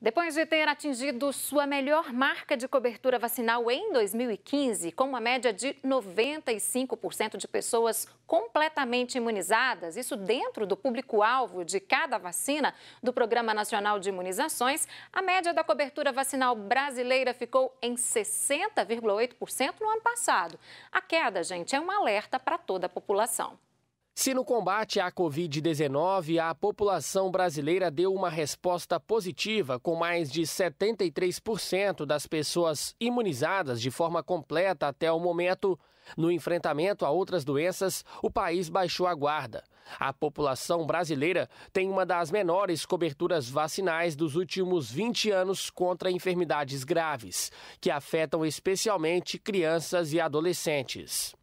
Depois de ter atingido sua melhor marca de cobertura vacinal em 2015, com uma média de 95% de pessoas completamente imunizadas, isso dentro do público-alvo de cada vacina do Programa Nacional de Imunizações, a média da cobertura vacinal brasileira ficou em 60,8% no ano passado. A queda, gente, é um alerta para toda a população. Se no combate à Covid-19 a população brasileira deu uma resposta positiva, com mais de 73% das pessoas imunizadas de forma completa até o momento, no enfrentamento a outras doenças, o país baixou a guarda. A população brasileira tem uma das menores coberturas vacinais dos últimos 20 anos contra enfermidades graves, que afetam especialmente crianças e adolescentes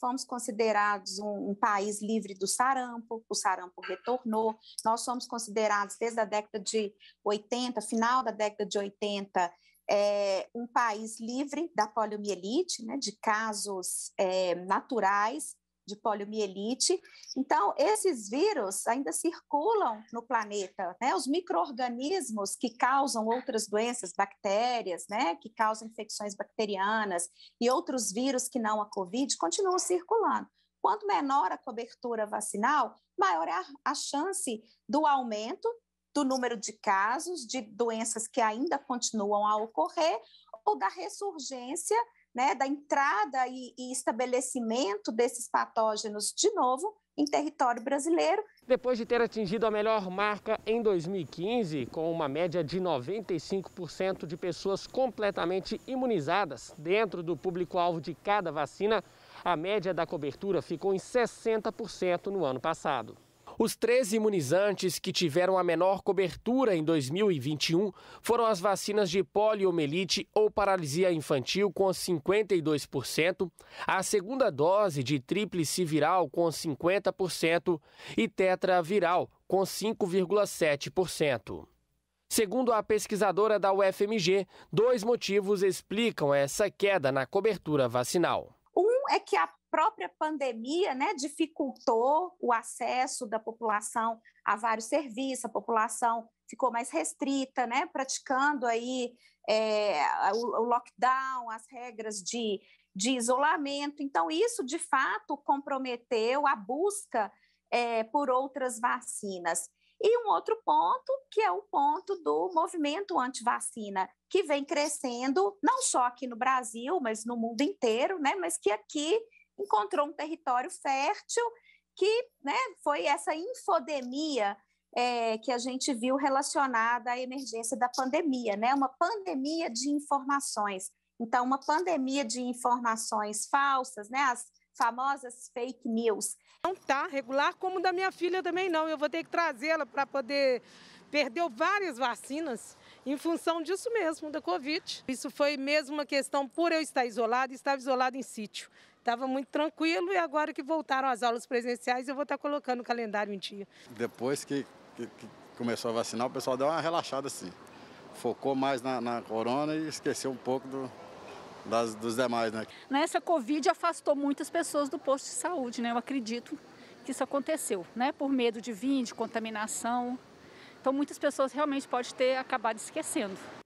fomos considerados um, um, país livre do sarampo, o sarampo retornou, nós somos considerados desde a década de 80, final da década de 80, é, um país livre da poliomielite, né, de casos é, naturais, de poliomielite. Então, esses vírus ainda circulam no planeta, né? Os micro-organismos que causam outras doenças, bactérias, né? Que causam infecções bacterianas e outros vírus que não a COVID continuam circulando. Quanto menor a cobertura vacinal, maior é a, a chance do aumento do número de casos de doenças que ainda continuam a ocorrer ou da ressurgência né, da entrada e, e estabelecimento desses patógenos de novo em território brasileiro. Depois de ter atingido a melhor marca em 2015, com uma média de 95% de pessoas completamente imunizadas dentro do público-alvo de cada vacina, a média da cobertura ficou em 60% no ano passado. Os três imunizantes que tiveram a menor cobertura em 2021 foram as vacinas de poliomielite ou paralisia infantil com 52%, a segunda dose de tríplice viral com 50% e tetraviral com 5,7%. Segundo a pesquisadora da UFMG, dois motivos explicam essa queda na cobertura vacinal. Um é que a própria pandemia né, dificultou o acesso da população a vários serviços, a população ficou mais restrita, né, praticando aí é, o, o, lockdown, as regras de, de isolamento. Então, isso de fato comprometeu a busca é, por outras vacinas. E um outro ponto, que é o ponto do movimento anti-vacina, que vem crescendo não só aqui no Brasil, mas no mundo inteiro, né? Mas que aqui encontrou um território fértil que né, foi essa infodemia é, que a gente viu relacionada à emergência da pandemia, né? Uma pandemia de informações. Então, uma pandemia de informações falsas, né? As famosas fake news. Não tá regular, como da minha filha também não. Eu vou ter que trazê-la para poder. Perdeu várias vacinas em função disso mesmo, da Covid. Isso foi mesmo uma questão por eu estar isolada, estava isolada em sítio estava muito tranquilo e agora que voltaram as aulas presenciais, eu vou estar tá colocando o calendário em dia. Depois que, que, que começou a vacinar, o pessoal deu uma relaxada assim. Focou mais na, na corona e esqueceu um pouco do, das, dos demais, né? Nessa Covid afastou muitas pessoas do posto de saúde, né? Eu acredito que isso aconteceu, né? Por medo de vir, de contaminação. Então muitas pessoas realmente pode ter acabado esquecendo.